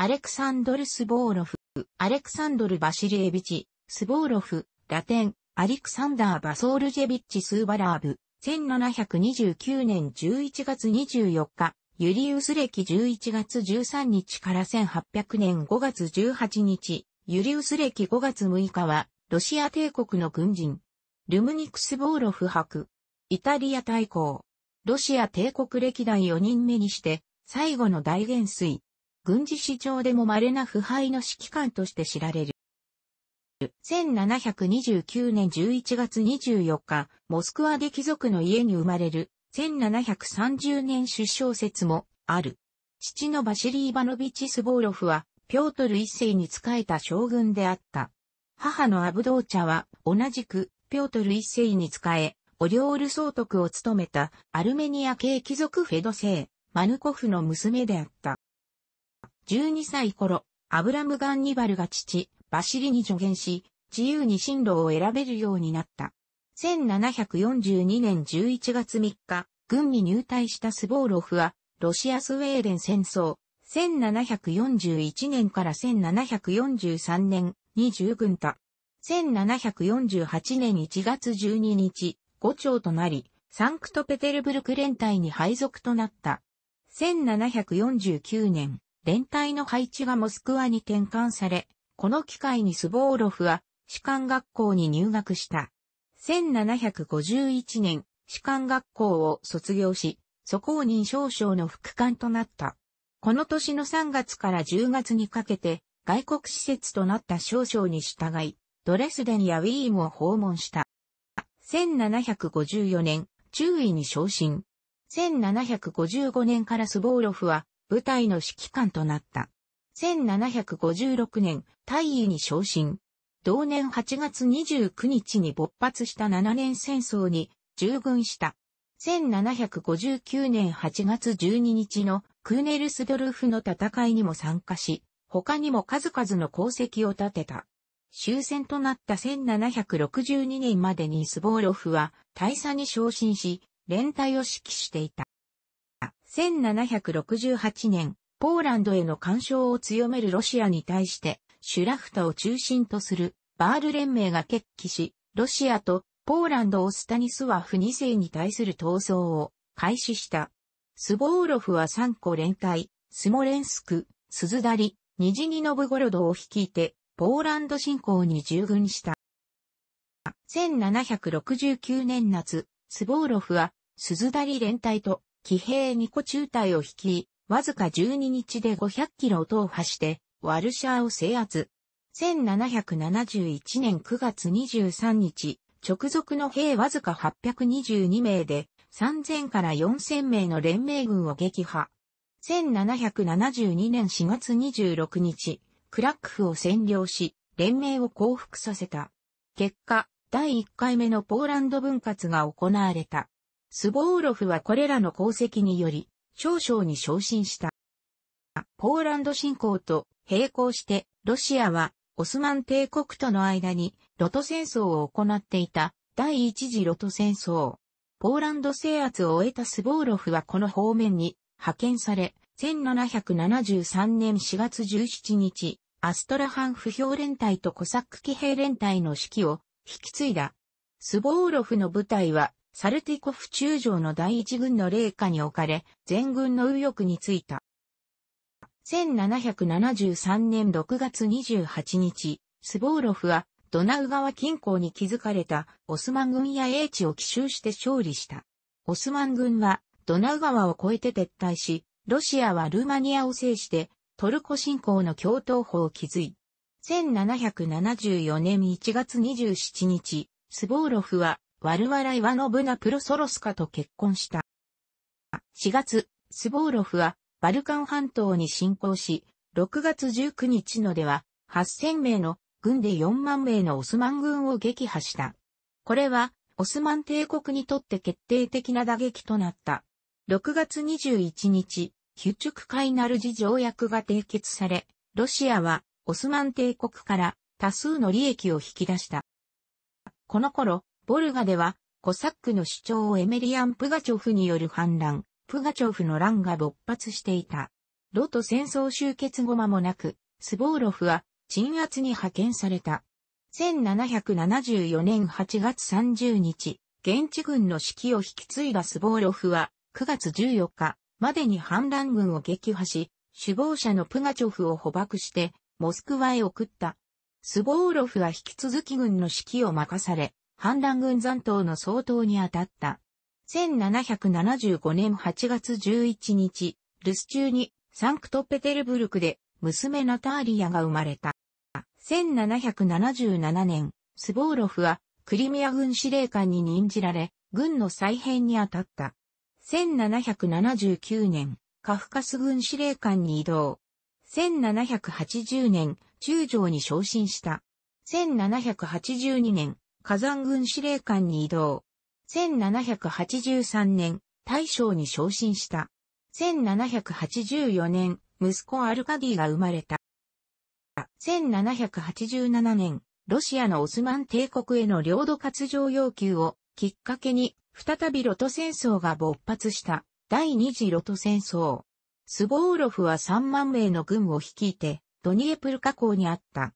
アレクサンドル・スボーロフ、アレクサンドル・バシリエビチ、スボーロフ、ラテン、アリクサンダー・バソールジェビッチ・スーバラーブ、1729年11月24日、ユリウス歴11月13日から1800年5月18日、ユリウス歴5月6日は、ロシア帝国の軍人、ルムニクス・ボーロフ博、イタリア大公、ロシア帝国歴代4人目にして、最後の大元帥、軍事史上でも稀な腐敗の指揮官として知られる。1729年11月24日、モスクワで貴族の家に生まれる、1730年出生説もある。父のバシリー・バノビチ・スボーロフは、ピョートル一世に仕えた将軍であった。母のアブドーチャは、同じく、ピョートル一世に仕え、オリオール総督を務めたアルメニア系貴族フェドセイ、マヌコフの娘であった。12歳頃、アブラム・ガンニバルが父、バシリに助言し、自由に進路を選べるようになった。1742年11月3日、軍に入隊したスボーロフは、ロシア・スウェーデン戦争、1741年から1743年に従軍た。1748年1月12日、五長となり、サンクトペテルブルク連隊に配属となった。1749年、連隊の配置がモスクワに転換され、この機会にスボーロフは士官学校に入学した。1751年、士官学校を卒業し、蘇公認少将の副官となった。この年の3月から10月にかけて、外国施設となった少将に従い、ドレスデンやウィーンを訪問した。1754年、中尉に昇進。1755年からスボーロフは、部隊の指揮官となった。1756年、大尉に昇進。同年8月29日に勃発した7年戦争に従軍した。1759年8月12日のクーネルスドルフの戦いにも参加し、他にも数々の功績を立てた。終戦となった1762年までにスボーロフは大佐に昇進し、連隊を指揮していた。1768年、ポーランドへの干渉を強めるロシアに対して、シュラフタを中心とするバール連盟が決起し、ロシアとポーランドをスタニスワフ2世に対する闘争を開始した。スボーロフは3個連隊、スモレンスク、スズダリ、ニジニノブゴロドを率いて、ポーランド侵攻に従軍した。1769年夏、スボーロフは、スズダリ連隊と騎兵2個中隊を率い、わずか12日で500キロを踏破して、ワルシャーを制圧。1771年9月23日、直属の兵わずか822名で、3000から4000名の連盟軍を撃破。1772年4月26日、クラックフを占領し、連盟を降伏させた。結果、第1回目のポーランド分割が行われた。スボーロフはこれらの功績により、少将に昇進した。ポーランド侵攻と並行して、ロシアはオスマン帝国との間にロト戦争を行っていた第一次ロト戦争。ポーランド制圧を終えたスボーロフはこの方面に派遣され、1773年4月17日、アストラハン不評連隊とコサック騎兵連隊の指揮を引き継いだ。スボーロフの部隊はサルティコフ中将の第一軍の霊下に置かれ、全軍の右翼についた。1773年6月28日、スボーロフはドナウ川近郊に築かれたオスマン軍や英知を奇襲して勝利した。オスマン軍はドナウ川を越えて撤退し、ロシアはルーマニアを制してトルコ侵攻の共闘法を築い。1774年1月27日、スボーロフはワルワライワノブナプロソロスカと結婚した。4月、スボーロフはバルカン半島に侵攻し、6月19日のでは8000名の軍で4万名のオスマン軍を撃破した。これはオスマン帝国にとって決定的な打撃となった。6月21日、ヒュチュク海ナルジ条約が締結され、ロシアはオスマン帝国から多数の利益を引き出した。この頃、ボルガでは、コサックの主張をエメリアン・プガチョフによる反乱、プガチョフの乱が勃発していた。ロと戦争終結後間もなく、スボーロフは鎮圧に派遣された。1774年8月30日、現地軍の指揮を引き継いだスボーロフは、9月14日までに反乱軍を撃破し、首謀者のプガチョフを捕獲して、モスクワへ送った。スボーロフは引き続き軍の指揮を任され、反乱軍残党の総統に当たった。1775年8月11日、留守中にサンクトペテルブルクで娘ナターリアが生まれた。1777年、スボーロフはクリミア軍司令官に任じられ、軍の再編に当たった。1779年、カフカス軍司令官に移動。1780年、中将に昇進した。1782年、火山軍司令官に移動。1783年、大将に昇進した。1784年、息子アルカディが生まれた。1787年、ロシアのオスマン帝国への領土割譲要求をきっかけに、再びロト戦争が勃発した第二次ロト戦争。スボーロフは3万名の軍を率いて、ドニエプル河口にあった。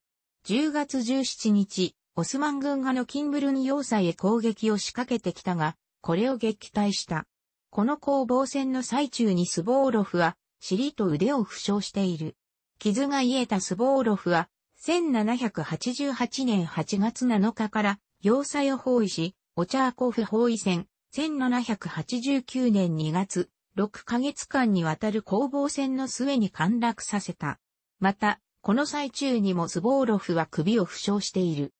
10月17日、オスマン軍がのキンブルン要塞へ攻撃を仕掛けてきたが、これを撃退した。この攻防戦の最中にスボーロフは、尻と腕を負傷している。傷が癒えたスボーロフは、1788年8月7日から、要塞を包囲し、オチャーコフ包囲戦、1789年2月、6ヶ月間にわたる攻防戦の末に陥落させた。また、この最中にもスボーロフは首を負傷している。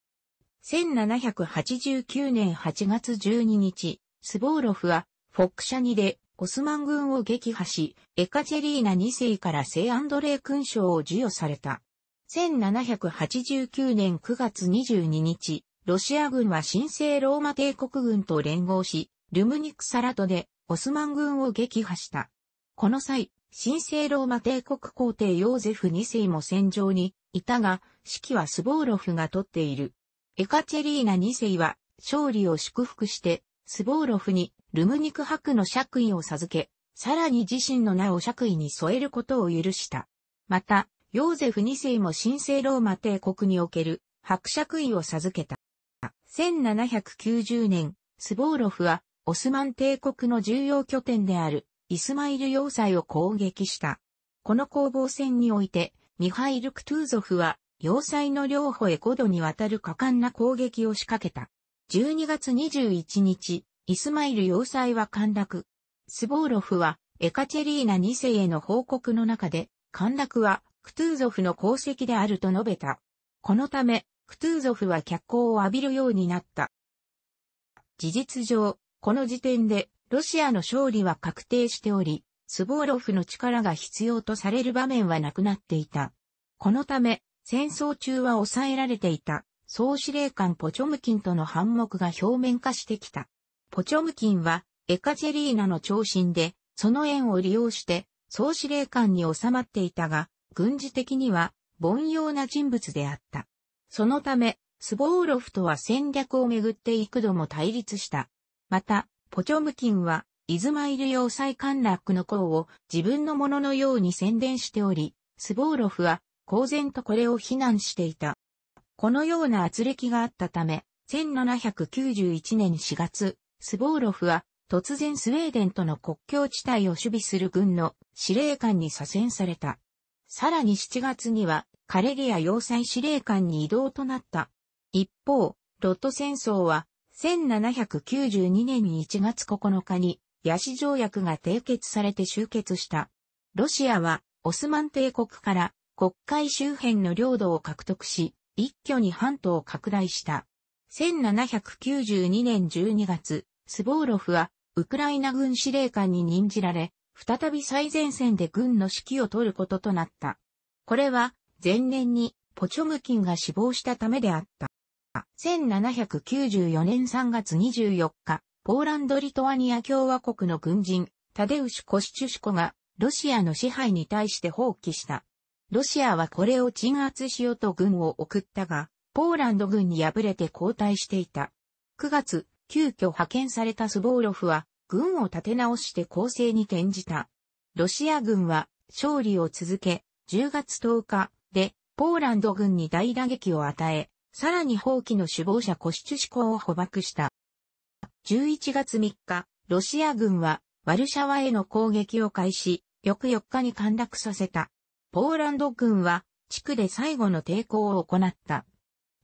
1789年8月12日、スボーロフは、フォックシャニで、オスマン軍を撃破し、エカチェリーナ2世から聖アンドレイ勲章を授与された。1789年9月22日、ロシア軍は神聖ローマ帝国軍と連合し、ルムニクサラトでオスマン軍を撃破した。この際、神聖ローマ帝国皇帝ヨーゼフ2世も戦場にいたが、指揮はスボーロフが取っている。エカチェリーナ2世は勝利を祝福して、スボーロフにルムニク伯の爵位を授け、さらに自身の名を爵位に添えることを許した。また、ヨーゼフ2世も神聖ローマ帝国における伯爵位を授けた。1790年、スボーロフはオスマン帝国の重要拠点であるイスマイル要塞を攻撃した。この攻防戦において、ミハイル・クトゥーゾフは要塞の両方へ5度にわたる果敢な攻撃を仕掛けた。12月21日、イスマイル要塞は陥落。スボーロフはエカチェリーナ2世への報告の中で、陥落はクトゥーゾフの功績であると述べた。このため、クトゥーゾフは脚光を浴びるようになった。事実上、この時点でロシアの勝利は確定しており、スボーロフの力が必要とされる場面はなくなっていた。このため、戦争中は抑えられていた、総司令官ポチョムキンとの反目が表面化してきた。ポチョムキンは、エカジェリーナの長身で、その縁を利用して、総司令官に収まっていたが、軍事的には、凡庸な人物であった。そのため、スボーロフとは戦略をめぐって幾度も対立した。また、ポチョムキンは、イズマイル要塞陥落の功を自分のもののように宣伝しており、スボーロフは公然とこれを非難していた。このような圧力があったため、1791年4月、スボーロフは突然スウェーデンとの国境地帯を守備する軍の司令官に左遷された。さらに7月にはカレリア要塞司令官に異動となった。一方、ロット戦争は1792年1月9日にヤシ条約が締結されて終結した。ロシアはオスマン帝国から国会周辺の領土を獲得し、一挙に半島を拡大した。1792年12月、スボーロフは、ウクライナ軍司令官に任じられ、再び最前線で軍の指揮を取ることとなった。これは、前年に、ポチョムキンが死亡したためであった。1794年3月24日、ポーランド・リトアニア共和国の軍人、タデウシュ・コシチュシュコが、ロシアの支配に対して放棄した。ロシアはこれを鎮圧しようと軍を送ったが、ポーランド軍に敗れて後退していた。9月、急遽派遣されたスボーロフは、軍を立て直して攻勢に転じた。ロシア軍は勝利を続け、10月10日でポーランド軍に大打撃を与え、さらに放棄の首謀者コシチュシコを捕獲した。11月3日、ロシア軍はワルシャワへの攻撃を開始、翌4日に陥落させた。ポーランド軍は地区で最後の抵抗を行った。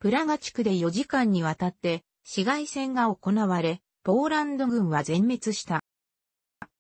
プラガ地区で4時間にわたって市街戦が行われ、ポーランド軍は全滅した。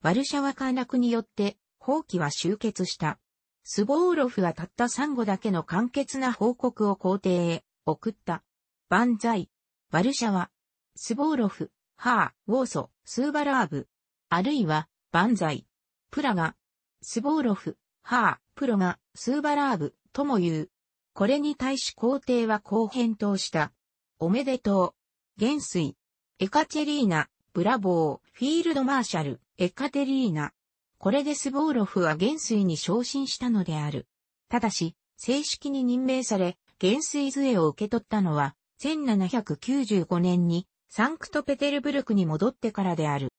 ワルシャワ陥落によって放棄は終結した。スボーロフはたった3後だけの簡潔な報告を皇帝へ送った。万歳。ワルシャワ。スボーロフ、ハー、ウォーソ、スーバラーブ。あるいは、万歳。プラガ。スボーロフ、ハー、プロが、スーバラーブ、とも言う。これに対し皇帝はこう返答した。おめでとう。元帥。エカチェリーナ、ブラボー、フィールドマーシャル、エカテリーナ。これでスボーロフは元帥に昇進したのである。ただし、正式に任命され、元帥杖を受け取ったのは、1795年に、サンクトペテルブルクに戻ってからである。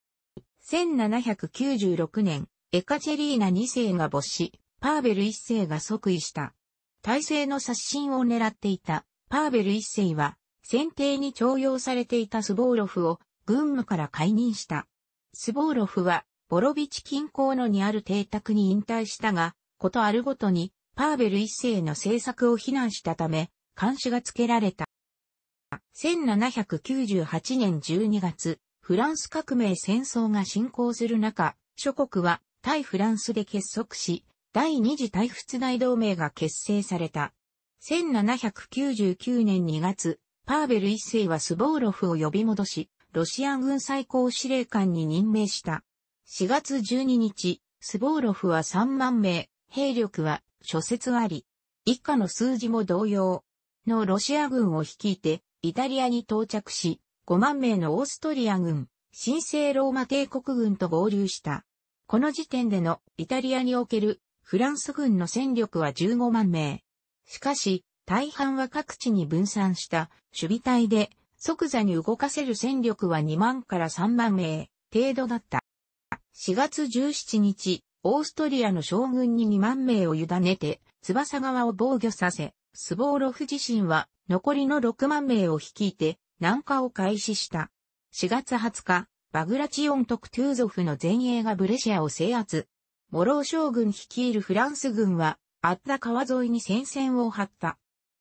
1796年、エカチェリーナ2世が没し、パーベル1世が即位した。体制の刷新を狙っていた、パーベル1世は、選定に徴用されていたスボーロフを、軍務から解任した。スボーロフは、ボロビチ近郊のにある邸宅に引退したが、ことあるごとに、パーベル1世の政策を非難したため、監視がつけられた。1798年12月、フランス革命戦争が進行する中、諸国は対フランスで結束し、第二次対仏大同盟が結成された。1799年2月、パーベル一世はスボーロフを呼び戻し、ロシア軍最高司令官に任命した。4月12日、スボーロフは3万名、兵力は諸説あり、以下の数字も同様のロシア軍を率いて、イタリアに到着し、5万名のオーストリア軍、新生ローマ帝国軍と合流した。この時点でのイタリアにおけるフランス軍の戦力は15万名。しかし、大半は各地に分散した守備隊で即座に動かせる戦力は2万から3万名程度だった。4月17日、オーストリアの将軍に2万名を委ねて、翼側を防御させ、スボーロフ自身は残りの6万名を率いて南下を開始した。4月20日、バグラチオン・トクトゥーゾフの前衛がブレシアを制圧。モロー将軍率いるフランス軍は、あった川沿いに戦線を張った。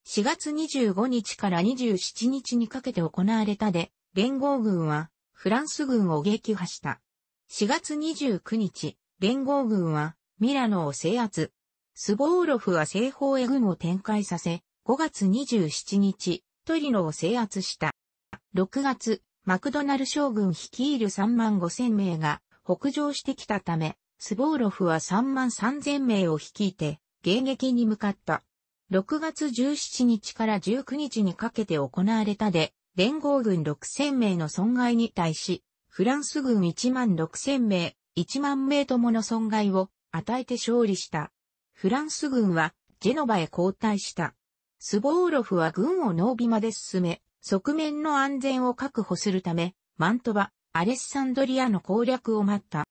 4月25日から27日にかけて行われたで、連合軍は、フランス軍を撃破した。4月29日、連合軍は、ミラノを制圧。スボーロフは西方へ軍を展開させ、5月27日、トリノを制圧した。6月、マクドナル将軍率いる3万5千名が北上してきたため、スボーロフは3万3千名を率いて、迎撃に向かった。6月17日から19日にかけて行われたで、連合軍6000名の損害に対し、フランス軍1万6000名、1万名ともの損害を与えて勝利した。フランス軍はジェノバへ後退した。スボーロフは軍を濃尾まで進め、側面の安全を確保するため、マントバ、アレッサンドリアの攻略を待った。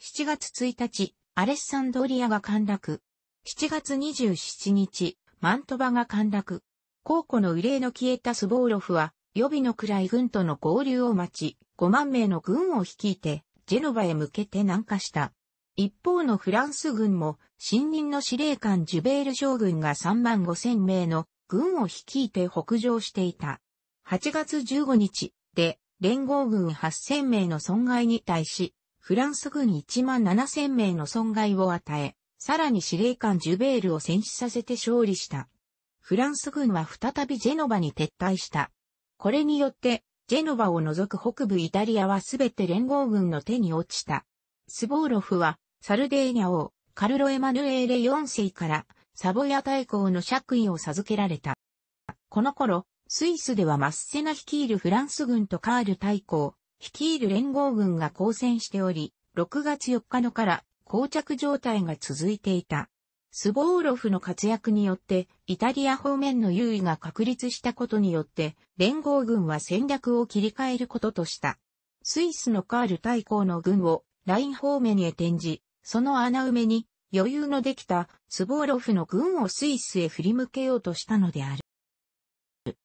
7月1日、アレッサンドリアが陥落。7月27日、マントバが陥落。高庫の憂いの消えたスボーロフは、予備の位軍との合流を待ち、5万名の軍を率いて、ジェノバへ向けて南下した。一方のフランス軍も、新任の司令官ジュベール将軍が3万5千名の軍を率いて北上していた。8月15日で連合軍8000名の損害に対し、フランス軍1万7000名の損害を与え、さらに司令官ジュベールを戦死させて勝利した。フランス軍は再びジェノバに撤退した。これによって、ジェノバを除く北部イタリアはすべて連合軍の手に落ちた。スボーロフは、サルデーニャ王、カルロ・エマヌエーレ4世から、サボヤ大公の爵位を授けられた。この頃、スイスではマッセナ率いるフランス軍とカール大公、率いる連合軍が交戦しており、6月4日のから膠着状態が続いていた。スボーロフの活躍によって、イタリア方面の優位が確立したことによって、連合軍は戦略を切り替えることとした。スイスのカール大公の軍を、ライン方面へ転じ、その穴埋めに、余裕のできたスボーロフの軍をスイスへ振り向けようとしたのである。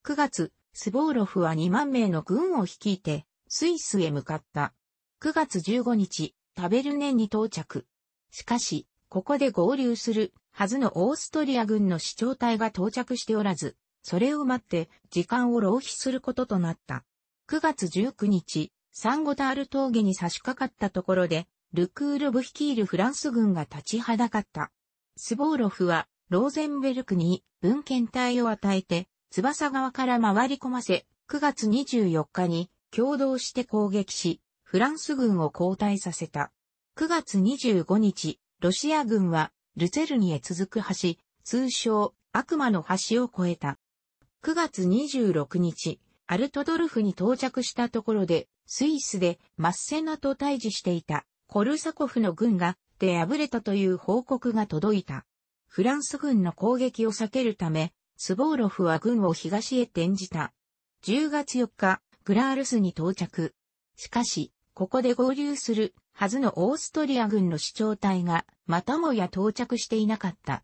9月、スボーロフは2万名の軍を率いて、スイスへ向かった。9月15日、タベルネンに到着。しかし、ここで合流するはずのオーストリア軍の市長隊が到着しておらず、それを待って時間を浪費することとなった。9月19日、サンゴタール峠に差し掛かったところで、ルクーロブ率いるフランス軍が立ちはだかった。スボーロフは、ローゼンベルクに文献隊を与えて、翼側から回り込ませ、9月24日に共同して攻撃し、フランス軍を後退させた。9月25日、ロシア軍は、ルツェルニへ続く橋、通称、悪魔の橋を越えた。9月26日、アルトドルフに到着したところで、スイスでマッセナと対峙していたコルサコフの軍がで敗れたという報告が届いた。フランス軍の攻撃を避けるため、スボーロフは軍を東へ転じた。10月4日、グラールスに到着。しかし、ここで合流するはずのオーストリア軍の主張隊が、またもや到着していなかった。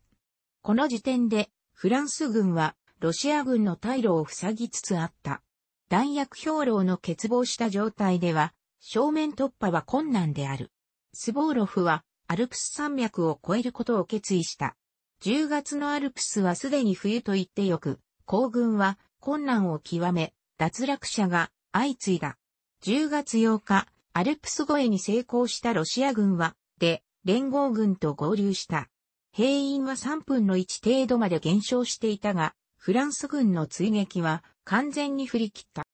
この時点で、フランス軍は、ロシア軍の退路を塞ぎつつあった。弾薬兵糧の欠乏した状態では、正面突破は困難である。スボーロフはアルプス山脈を越えることを決意した。10月のアルプスはすでに冬と言ってよく、行軍は困難を極め、脱落者が相次いだ。10月8日、アルプス越えに成功したロシア軍は、で、連合軍と合流した。兵員は3分の1程度まで減少していたが、フランス軍の追撃は完全に振り切った。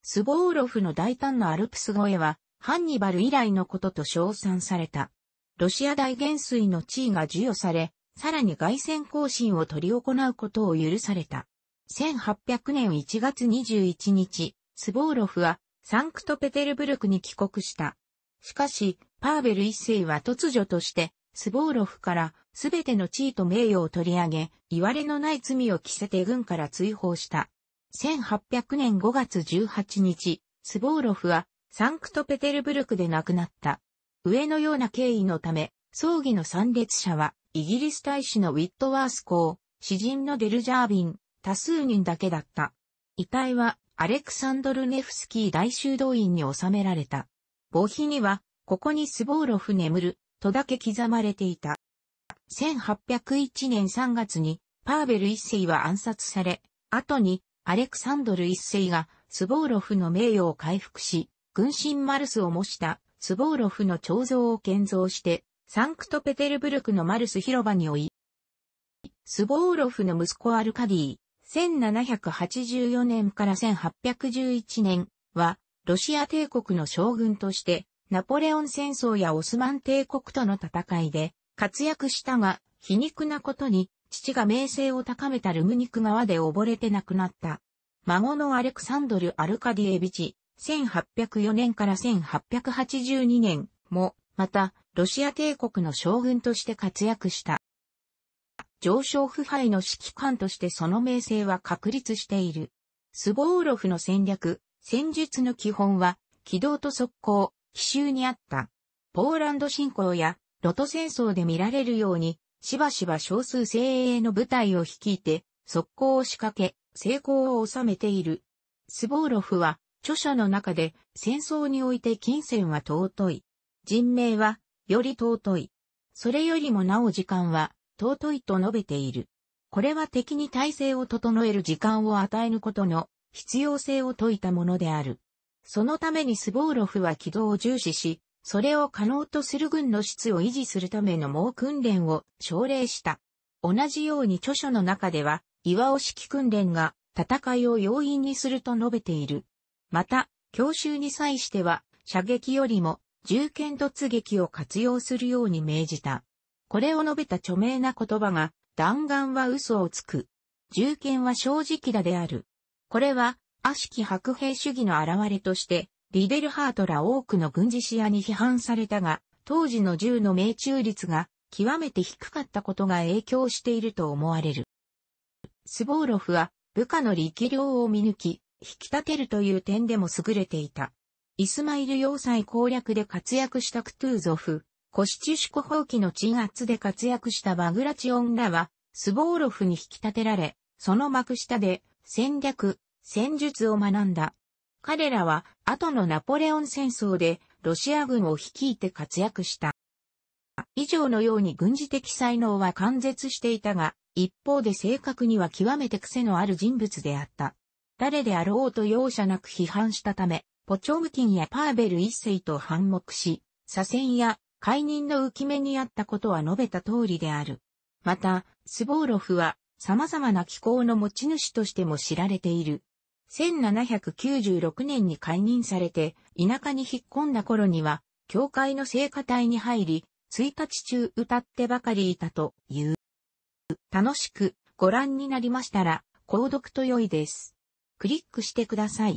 スボーロフの大胆なアルプス越えは、ハンニバル以来のことと称賛された。ロシア大元帥の地位が授与され、さらに外戦行進を取り行うことを許された。1800年1月21日、スボーロフはサンクトペテルブルクに帰国した。しかし、パーベル一世は突如として、スボーロフからすべての地位と名誉を取り上げ、言われのない罪を着せて軍から追放した。1800年5月18日、スボーロフはサンクトペテルブルクで亡くなった。上のような経緯のため、葬儀の参列者は、イギリス大使のウィットワース公、詩人のデルジャービン、多数人だけだった。遺体は、アレクサンドルネフスキー大修道院に収められた。墓碑には、ここにスボーロフ眠る、とだけ刻まれていた。1801年3月に、パーベル一世は暗殺され、後に、アレクサンドル一世が、スボーロフの名誉を回復し、軍神マルスを模したスボーロフの彫像を建造して、サンクトペテルブルクのマルス広場におい、スボーロフの息子アルカディ、1784年から1811年は、ロシア帝国の将軍として、ナポレオン戦争やオスマン帝国との戦いで活躍したが、皮肉なことに、父が名声を高めたルムニク川で溺れて亡くなった。孫のアレクサンドル・アルカディエビチ、1804年から1882年も、また、ロシア帝国の将軍として活躍した。上昇腐敗の指揮官としてその名声は確立している。スボーロフの戦略、戦術の基本は、軌道と速攻、奇襲にあった。ポーランド侵攻や、ロト戦争で見られるように、しばしば少数精鋭の部隊を率いて、速攻を仕掛け、成功を収めている。スボーロフは、著者の中で戦争において金銭は尊い。人命はより尊い。それよりもなお時間は尊いと述べている。これは敵に体制を整える時間を与えぬことの必要性を説いたものである。そのためにスボーロフは軌道を重視し、それを可能とする軍の質を維持するための猛訓練を奨励した。同じように著書の中では、岩尾式訓練が戦いを容易にすると述べている。また、教習に際しては、射撃よりも銃剣突撃を活用するように命じた。これを述べた著名な言葉が、弾丸は嘘をつく。銃剣は正直だである。これは、悪しき白兵主義の現れとして、リデルハートら多くの軍事視野に批判されたが、当時の銃の命中率が極めて低かったことが影響していると思われる。スボーロフは部下の力量を見抜き、引き立てるという点でも優れていた。イスマイル要塞攻略で活躍したクトゥーゾフ、コシチュシコ放棄の鎮圧で活躍したバグラチオンらは、スボーロフに引き立てられ、その幕下で戦略、戦術を学んだ。彼らは後のナポレオン戦争でロシア軍を率いて活躍した。以上のように軍事的才能は完絶していたが、一方で正確には極めて癖のある人物であった。誰であろうと容赦なく批判したため、ポチョムキンやパーベル一世と反目し、左遷や解任の浮き目にあったことは述べた通りである。また、スボーロフは様々な気候の持ち主としても知られている。1796年に解任されて、田舎に引っ込んだ頃には、教会の聖歌隊に入り、1日中歌ってばかりいたという。楽しくご覧になりましたら、購読と良いです。クリックしてください。